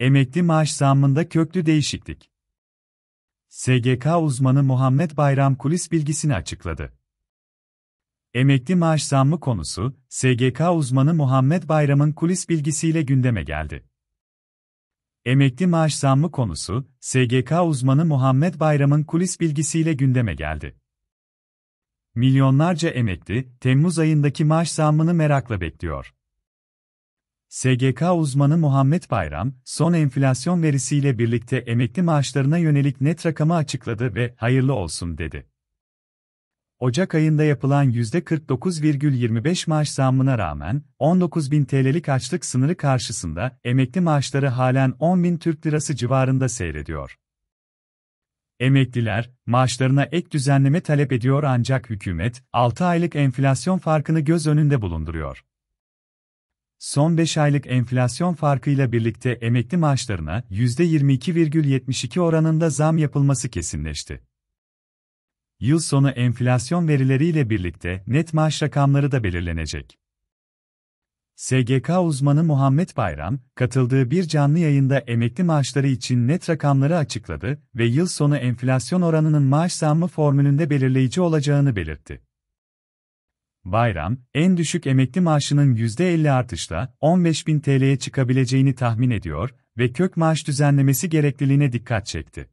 Emekli maaş zammında köklü değişiklik. SGK uzmanı Muhammed Bayram kulis bilgisini açıkladı. Emekli maaş zammı konusu, SGK uzmanı Muhammed Bayram'ın kulis bilgisiyle gündeme geldi. Emekli maaş zammı konusu, SGK uzmanı Muhammed Bayram'ın kulis bilgisiyle gündeme geldi. Milyonlarca emekli, Temmuz ayındaki maaş zammını merakla bekliyor. SGK uzmanı Muhammed Bayram, son enflasyon verisiyle birlikte emekli maaşlarına yönelik net rakamı açıkladı ve hayırlı olsun dedi. Ocak ayında yapılan %49,25 maaş zammına rağmen 19.000 TL'lik açlık sınırı karşısında emekli maaşları halen 10.000 Türk Lirası civarında seyrediyor. Emekliler, maaşlarına ek düzenleme talep ediyor ancak hükümet, 6 aylık enflasyon farkını göz önünde bulunduruyor. Son 5 aylık enflasyon farkıyla birlikte emekli maaşlarına %22,72 oranında zam yapılması kesinleşti. Yıl sonu enflasyon verileriyle birlikte net maaş rakamları da belirlenecek. SGK uzmanı Muhammed Bayram, katıldığı bir canlı yayında emekli maaşları için net rakamları açıkladı ve yıl sonu enflasyon oranının maaş zammı formülünde belirleyici olacağını belirtti. Bayram, en düşük emekli maaşının %50 artışla 15.000 TL'ye çıkabileceğini tahmin ediyor ve kök maaş düzenlemesi gerekliliğine dikkat çekti.